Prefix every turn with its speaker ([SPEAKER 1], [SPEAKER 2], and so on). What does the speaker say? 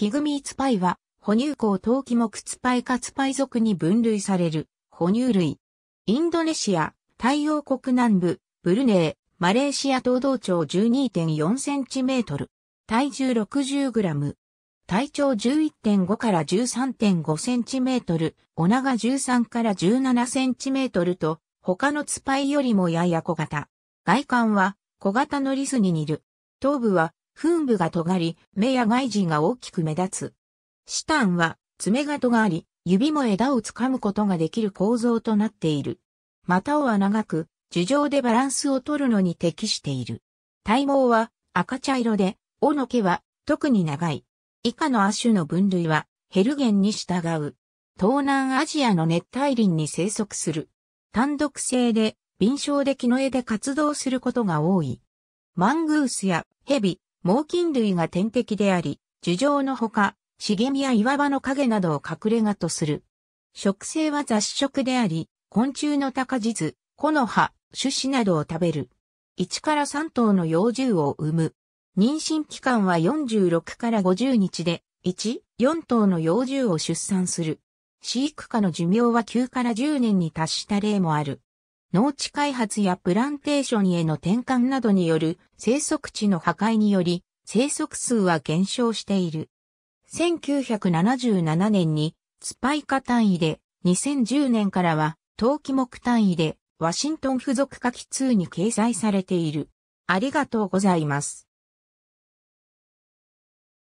[SPEAKER 1] ピグミーツパイは、哺乳口陶器目ツパイかツパイ属に分類される、哺乳類。インドネシア、太陽国南部、ブルネー、マレーシア東道長 12.4cm。体重 60g。体長11.5から13.5センチメートル、お長13から17センチメートルと、他のツパイよりもやや小型。外観は小型のリスに似る。頭部は噴部が尖り、目や外耳が大きく目立つ。シタンは爪が尖り、指も枝を掴むことができる構造となっている。股尾は長く、樹状でバランスを取るのに適している。体毛は赤茶色で、尾の毛は特に長い。以下の亜種の分類はヘルゲンに従う。東南アジアの熱帯林に生息する。単独性で、敏捷で木の絵で活動することが多い。マングースやヘビ、猛禽類が天敵であり、樹上のほか、茂みや岩場の影などを隠れ家とする。食性は雑食であり、昆虫の高実、木の葉、種子などを食べる。1から3頭の幼獣を産む。妊娠期間は46から50日で、1、4頭の幼獣を出産する。飼育下の寿命は9から10年に達した例もある。農地開発やプランテーションへの転換などによる生息地の破壊により、生息数は減少している。1977年にスパイ化単位で、2010年からは陶器木単位でワシントン付属夏季通に掲載されている。ありがとうございます。